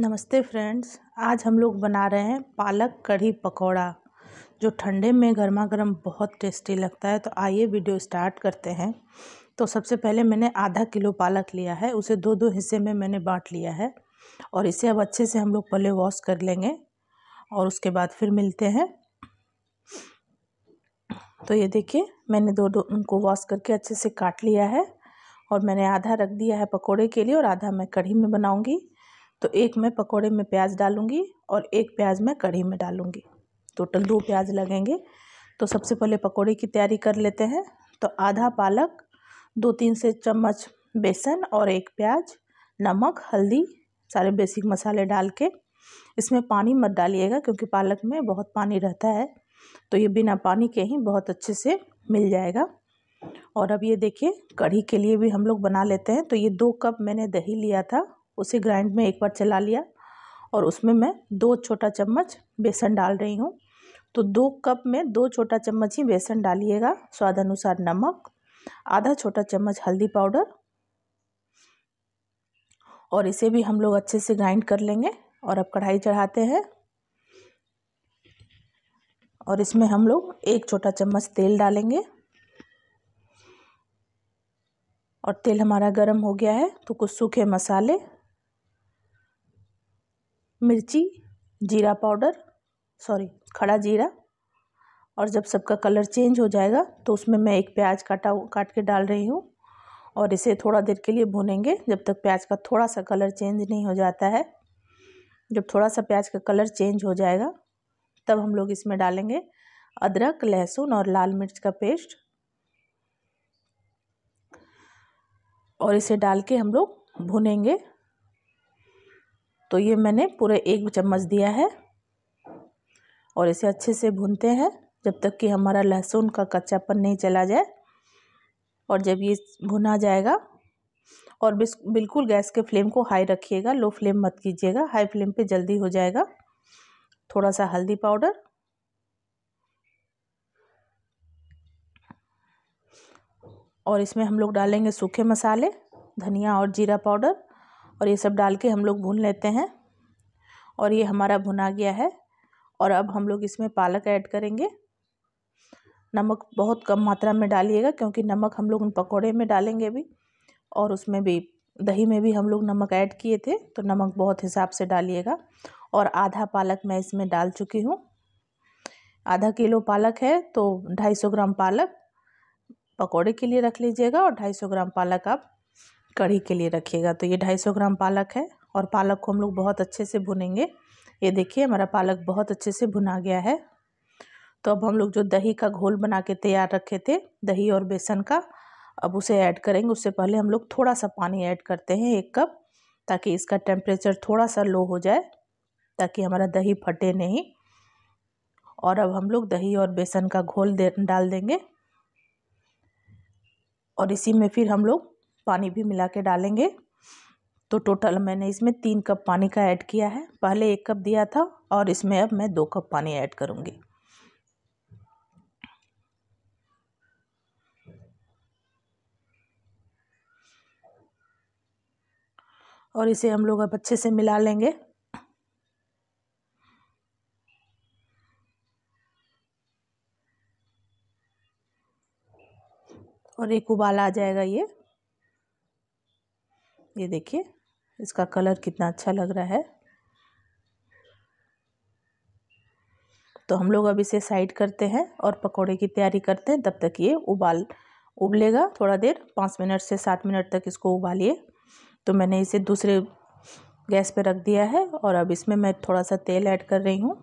नमस्ते फ्रेंड्स आज हम लोग बना रहे हैं पालक कढ़ी पकौड़ा जो ठंडे में गर्मा गर्म बहुत टेस्टी लगता है तो आइए वीडियो स्टार्ट करते हैं तो सबसे पहले मैंने आधा किलो पालक लिया है उसे दो दो हिस्से में मैंने बांट लिया है और इसे अब अच्छे से हम लोग पहले वॉश कर लेंगे और उसके बाद फिर मिलते हैं तो ये देखिए मैंने दो दो उनको वॉश करके अच्छे से काट लिया है और मैंने आधा रख दिया है पकौड़े के लिए और आधा मैं कढ़ी में बनाऊँगी तो एक मैं पकोड़े में प्याज डालूँगी और एक प्याज मैं कढ़ी में डालूँगी टोटल दो प्याज लगेंगे तो सबसे पहले पकोड़े की तैयारी कर लेते हैं तो आधा पालक दो तीन से चम्मच बेसन और एक प्याज नमक हल्दी सारे बेसिक मसाले डाल के इसमें पानी मत डालिएगा क्योंकि पालक में बहुत पानी रहता है तो ये बिना पानी के ही बहुत अच्छे से मिल जाएगा और अब ये देखिए कढ़ी के लिए भी हम लोग बना लेते हैं तो ये दो कप मैंने दही लिया था उसे ग्राइंड में एक बार चला लिया और उसमें मैं दो छोटा चम्मच बेसन डाल रही हूँ तो दो कप में दो छोटा चम्मच ही बेसन डालिएगा स्वाद अनुसार नमक आधा छोटा चम्मच हल्दी पाउडर और इसे भी हम लोग अच्छे से ग्राइंड कर लेंगे और अब कढ़ाई चढ़ाते हैं और इसमें हम लोग एक छोटा चम्मच तेल डालेंगे और तेल हमारा गरम हो गया है तो कुछ सूखे मसाले मिर्ची जीरा पाउडर सॉरी खड़ा जीरा और जब सबका कलर चेंज हो जाएगा तो उसमें मैं एक प्याज काटा काट के डाल रही हूँ और इसे थोड़ा देर के लिए भुनेंगे जब तक प्याज का थोड़ा सा कलर चेंज नहीं हो जाता है जब थोड़ा सा प्याज का कलर चेंज हो जाएगा तब हम लोग इसमें डालेंगे अदरक लहसुन और लाल मिर्च का पेस्ट और इसे डाल के हम लोग भुनेंगे तो ये मैंने पूरे एक चम्मच दिया है और इसे अच्छे से भूनते हैं जब तक कि हमारा लहसुन का कच्चापन नहीं चला जाए और जब ये भुना जाएगा और बिल्कुल गैस के फ्लेम को हाई रखिएगा लो फ्लेम मत कीजिएगा हाई फ्लेम पे जल्दी हो जाएगा थोड़ा सा हल्दी पाउडर और इसमें हम लोग डालेंगे सूखे मसाले धनिया और जीरा पाउडर और ये सब डाल के हम लोग भून लेते हैं और ये हमारा भुना गया है और अब हम लोग इसमें पालक ऐड करेंगे नमक बहुत कम मात्रा में डालिएगा क्योंकि नमक हम लोग उन पकौड़े में डालेंगे भी और उसमें भी दही में भी हम लोग नमक ऐड किए थे तो नमक बहुत हिसाब से डालिएगा और आधा पालक मैं इसमें डाल चुकी हूँ आधा किलो पालक है तो ढाई सौ ग्राम पालक पकौड़े के लिए रख लीजिएगा और ढाई सौ ग्राम पालक आप कढ़ी के लिए रखिएगा तो ये ढाई सौ ग्राम पालक है और पालक को हम लोग बहुत अच्छे से भुनेंगे ये देखिए हमारा पालक बहुत अच्छे से भुना गया है तो अब हम लोग जो दही का घोल बना के तैयार रखे थे दही और बेसन का अब उसे ऐड करेंगे उससे पहले हम लोग थोड़ा सा पानी ऐड करते हैं एक कप ताकि इसका टेम्परेचर थोड़ा सा लो हो जाए ताकि हमारा दही फटे नहीं और अब हम लोग दही और बेसन का घोल दे डाल देंगे और इसी में फिर हम लोग पानी भी मिला के डालेंगे तो टोटल मैंने इसमें तीन कप पानी का ऐड किया है पहले एक कप दिया था और इसमें अब मैं दो कप पानी ऐड करूँगी और इसे हम लोग अब अच्छे से मिला लेंगे और एक उबाल आ जाएगा ये ये देखिए इसका कलर कितना अच्छा लग रहा है तो हम लोग अब इसे साइड करते हैं और पकोड़े की तैयारी करते हैं तब तक ये उबाल उबलेगा थोड़ा देर पाँच मिनट से सात मिनट तक इसको उबालिए तो मैंने इसे दूसरे गैस पे रख दिया है और अब इसमें मैं थोड़ा सा तेल ऐड कर रही हूँ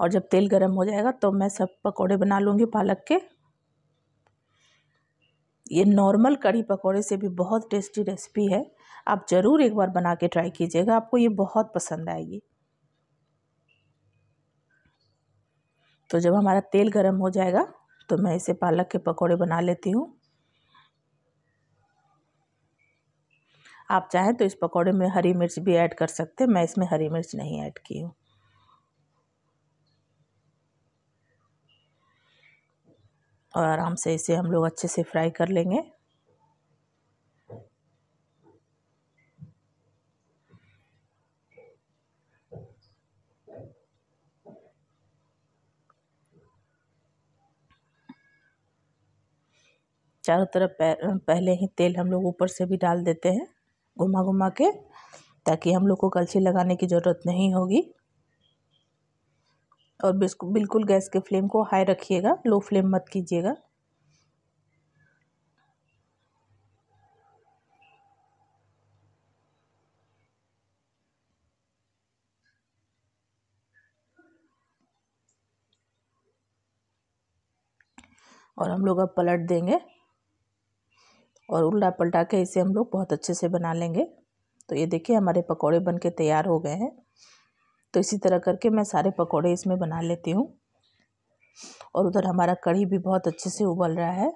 और जब तेल गर्म हो जाएगा तो मैं सब पकोड़े बना लूँगी पालक के ये नॉर्मल कड़ी पकौड़े से भी बहुत टेस्टी रेसिपी है आप ज़रूर एक बार बना के ट्राई कीजिएगा आपको ये बहुत पसंद आएगी तो जब हमारा तेल गर्म हो जाएगा तो मैं इसे पालक के पकौड़े बना लेती हूँ आप चाहें तो इस पकौड़े में हरी मिर्च भी ऐड कर सकते हैं मैं इसमें हरी मिर्च नहीं ऐड की हूँ और आराम से इसे हम लोग अच्छे से फ्राई कर लेंगे चारों तरफ पहले ही तेल हम लोग ऊपर से भी डाल देते हैं घुमा घुमा के ताकि हम लोग को कलछी लगाने की ज़रूरत नहीं होगी और बिल्कुल गैस के फ्लेम को हाई रखिएगा लो फ्लेम मत कीजिएगा और हम लोग अब पलट देंगे और उल्टा पलटा के इसे हम लोग बहुत अच्छे से बना लेंगे तो ये देखिए हमारे पकौड़े बन के तैयार हो गए हैं तो इसी तरह करके मैं सारे पकौड़े इसमें बना लेती हूँ और उधर हमारा कढ़ी भी बहुत अच्छे से उबल रहा है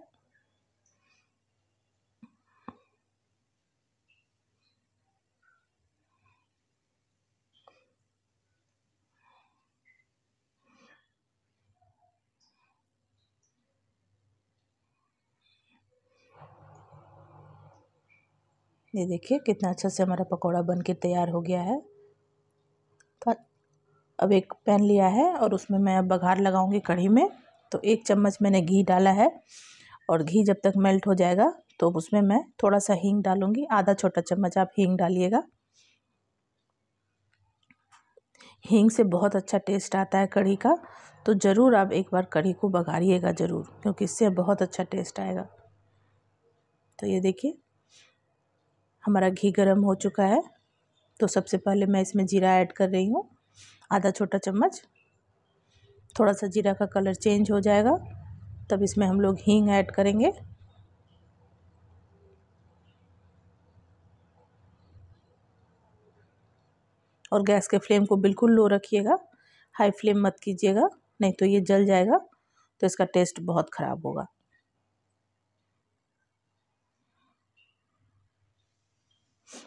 ये देखिए कितना अच्छा से हमारा पकौड़ा बन के तैयार हो गया है अब एक पैन लिया है और उसमें मैं अब बघार लगाऊंगी कढ़ी में तो एक चम्मच मैंने घी डाला है और घी जब तक मेल्ट हो जाएगा तो उसमें मैं थोड़ा सा हींग डालूंगी आधा छोटा चम्मच आप हींग डालिएगा हींग से बहुत अच्छा टेस्ट आता है कढ़ी का तो ज़रूर आप एक बार कढ़ी को बघारिएगा ज़रूर क्योंकि इससे बहुत अच्छा टेस्ट आएगा तो ये देखिए हमारा घी गर्म हो चुका है तो सबसे पहले मैं इसमें जीरा ऐड कर रही हूँ आधा छोटा चम्मच थोड़ा सा जीरा का कलर चेंज हो जाएगा तब इसमें हम लोग हींग ऐड करेंगे और गैस के फ्लेम को बिल्कुल लो रखिएगा हाई फ्लेम मत कीजिएगा नहीं तो ये जल जाएगा तो इसका टेस्ट बहुत ख़राब होगा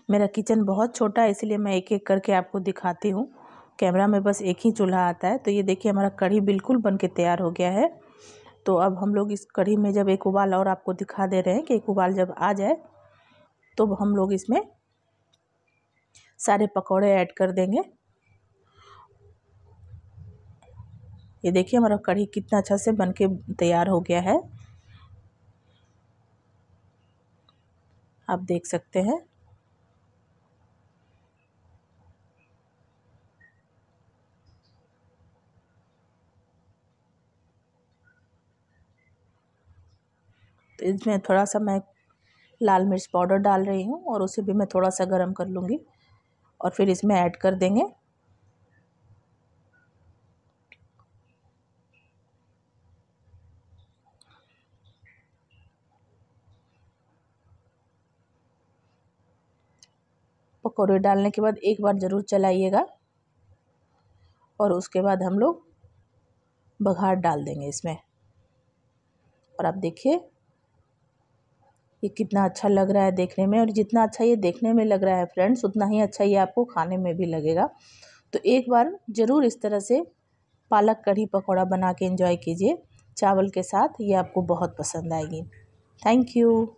मेरा किचन बहुत छोटा है इसलिए मैं एक एक करके आपको दिखाती हूँ कैमरा में बस एक ही चूल्हा आता है तो ये देखिए हमारा कढ़ी बिल्कुल बन के तैयार हो गया है तो अब हम लोग इस कढ़ी में जब एक उबाल और आपको दिखा दे रहे हैं कि एक उबाल जब आ जाए तो हम लोग इसमें सारे पकौड़े ऐड कर देंगे ये देखिए हमारा कढ़ी कितना अच्छा से बन के तैयार हो गया है आप देख सकते हैं तो इसमें थोड़ा सा मैं लाल मिर्च पाउडर डाल रही हूँ और उसे भी मैं थोड़ा सा गर्म कर लूँगी और फिर इसमें ऐड कर देंगे पकौड़े डालने के बाद एक बार ज़रूर चलाइएगा और उसके बाद हम लोग बघार डाल देंगे इसमें और आप देखिए ये कितना अच्छा लग रहा है देखने में और जितना अच्छा ये देखने में लग रहा है फ्रेंड्स उतना ही अच्छा ये आपको खाने में भी लगेगा तो एक बार ज़रूर इस तरह से पालक कढ़ी पकौड़ा बना के इंजॉय कीजिए चावल के साथ ये आपको बहुत पसंद आएगी थैंक यू